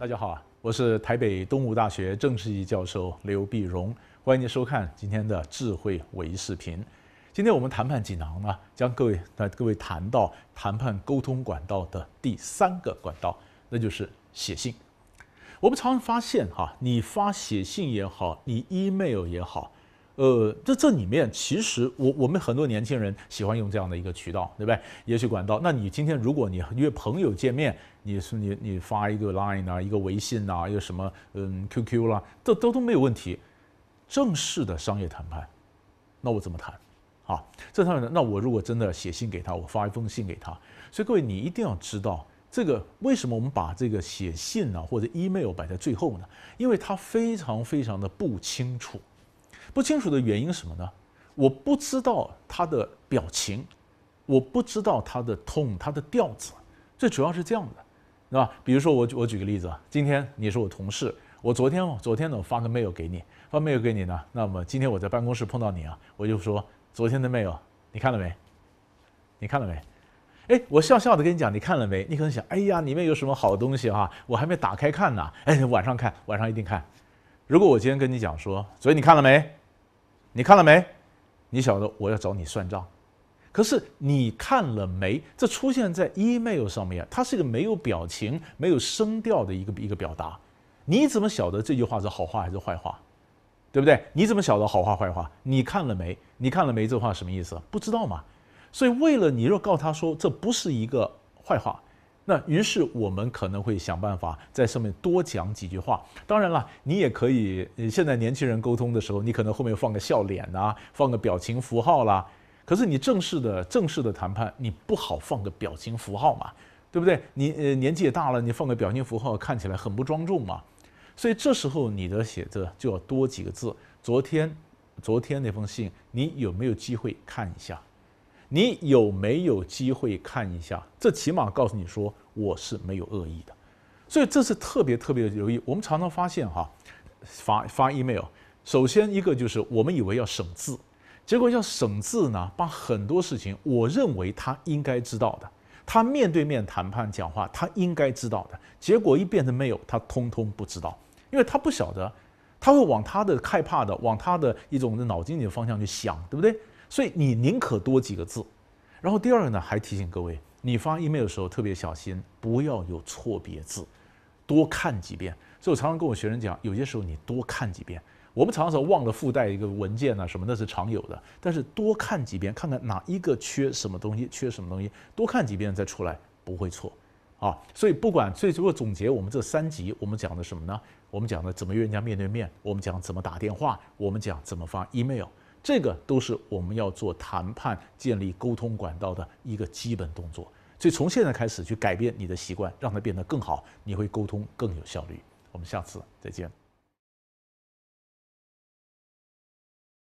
大家好，我是台北东吴大学政治系教授刘碧荣，欢迎您收看今天的智慧微视频。今天我们谈判锦囊呢，将各位带各位谈到谈判沟通管道的第三个管道，那就是写信。我们常发现哈，你发写信也好，你 email 也好。呃，这这里面其实我我们很多年轻人喜欢用这样的一个渠道，对不对？也许管道。那你今天如果你约朋友见面，你是你你发一个 Line 啊，一个微信啊，一个什么嗯 QQ 啦，这都都没有问题。正式的商业谈判，那我怎么谈？啊，这上面那我如果真的写信给他，我发一封信给他。所以各位，你一定要知道这个为什么我们把这个写信啊或者 email 摆在最后呢？因为它非常非常的不清楚。不清楚的原因什么呢？我不知道他的表情，我不知道他的痛，他的调子，最主要是这样的，是吧？比如说我我举个例子，啊，今天你是我同事，我昨天昨天呢发个 mail 给你，发 mail 给你呢，那么今天我在办公室碰到你啊，我就说昨天的 mail 你看了没？你看了没？哎，我笑笑的跟你讲，你看了没？你可能想，哎呀，里面有什么好东西哈？我还没打开看呢，哎，晚上看，晚上一定看。如果我今天跟你讲说，所以你看了没？你看了没？你晓得我要找你算账。可是你看了没？这出现在 email 上面，它是一个没有表情、没有声调的一个一个表达。你怎么晓得这句话是好话还是坏话？对不对？你怎么晓得好话坏话？你看了没？你看了没？这话什么意思？不知道嘛？所以为了你，若告他说这不是一个坏话。那于是我们可能会想办法在上面多讲几句话。当然了，你也可以，现在年轻人沟通的时候，你可能后面放个笑脸呐，放个表情符号啦。可是你正式的、正式的谈判，你不好放个表情符号嘛，对不对？你呃年纪也大了，你放个表情符号看起来很不庄重嘛。所以这时候你的写字就要多几个字。昨天，昨天那封信，你有没有机会看一下？你有没有机会看一下？这起码告诉你说我是没有恶意的，所以这是特别特别的留意。我们常常发现哈，发发 email，首先一个就是我们以为要省字，结果要省字呢，把很多事情我认为他应该知道的，他面对面谈判讲话，他应该知道的，结果一变成没有，他通通不知道，因为他不晓得，他会往他的害怕的，往他的一种脑筋里的方向去想，对不对？所以你宁可多几个字，然后第二个呢，还提醒各位，你发 email 的时候特别小心，不要有错别字，多看几遍。所以我常常跟我学生讲，有些时候你多看几遍。我们常常忘了附带一个文件呐，什么那是常有的。但是多看几遍，看看哪一个缺什么东西，缺什么东西，多看几遍再出来不会错啊。所以不管最最后总结，我们这三集我们讲的什么呢？我们讲的怎么约人家面对面，我们讲怎么打电话，我们讲怎么发 email。这个都是我们要做谈判、建立沟通管道的一个基本动作。所以从现在开始去改变你的习惯，让它变得更好，你会沟通更有效率。我们下次再见。